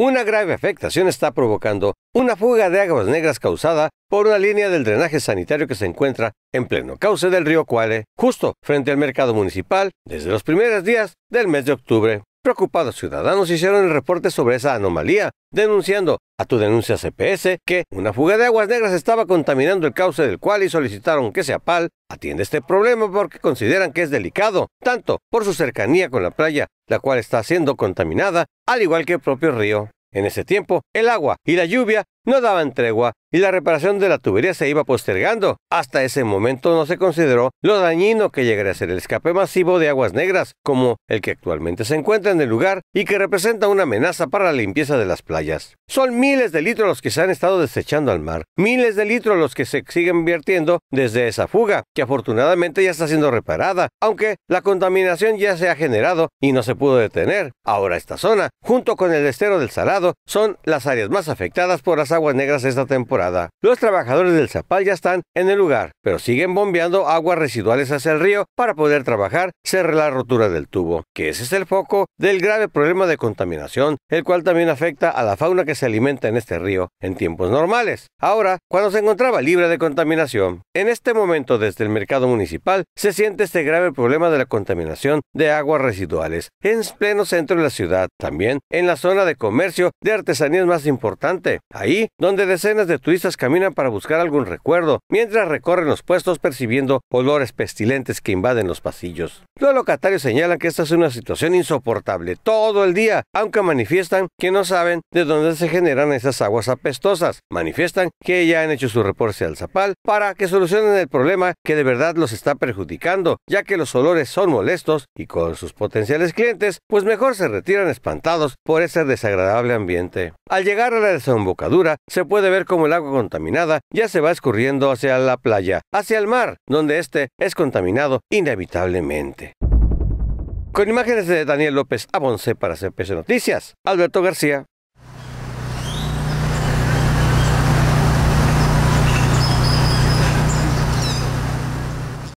Una grave afectación está provocando una fuga de aguas negras causada por una línea del drenaje sanitario que se encuentra en pleno cauce del río Cuale, justo frente al mercado municipal, desde los primeros días del mes de octubre. Preocupados ciudadanos hicieron el reporte sobre esa anomalía, denunciando a tu denuncia CPS que una fuga de aguas negras estaba contaminando el cauce del cual y solicitaron que SeaPal atienda este problema porque consideran que es delicado, tanto por su cercanía con la playa, la cual está siendo contaminada, al igual que el propio río. En ese tiempo, el agua y la lluvia no daban tregua y la reparación de la tubería se iba postergando. Hasta ese momento no se consideró lo dañino que llegaría a ser el escape masivo de aguas negras, como el que actualmente se encuentra en el lugar y que representa una amenaza para la limpieza de las playas. Son miles de litros los que se han estado desechando al mar, miles de litros los que se siguen vertiendo desde esa fuga, que afortunadamente ya está siendo reparada, aunque la contaminación ya se ha generado y no se pudo detener. Ahora esta zona, junto con el estero del Salado, son las áreas más afectadas por las aguas negras esta temporada. Los trabajadores del Zapal ya están en el lugar, pero siguen bombeando aguas residuales hacia el río para poder trabajar cerrar la rotura del tubo, que ese es el foco del grave problema de contaminación, el cual también afecta a la fauna que se alimenta en este río en tiempos normales. Ahora, cuando se encontraba libre de contaminación, en este momento desde el mercado municipal se siente este grave problema de la contaminación de aguas residuales en pleno centro de la ciudad, también en la zona de comercio de artesanías más importante. Ahí donde decenas de turistas caminan para buscar algún recuerdo, mientras recorren los puestos percibiendo olores pestilentes que invaden los pasillos. Los locatarios señalan que esta es una situación insoportable todo el día, aunque manifiestan que no saben de dónde se generan esas aguas apestosas. Manifiestan que ya han hecho su reporte al Zapal para que solucionen el problema que de verdad los está perjudicando, ya que los olores son molestos y con sus potenciales clientes, pues mejor se retiran espantados por ese desagradable ambiente. Al llegar a la desembocadura, se puede ver como el agua contaminada ya se va escurriendo hacia la playa, hacia el mar, donde este es contaminado inevitablemente. Con imágenes de Daniel López Abonce para CPS Noticias, Alberto García.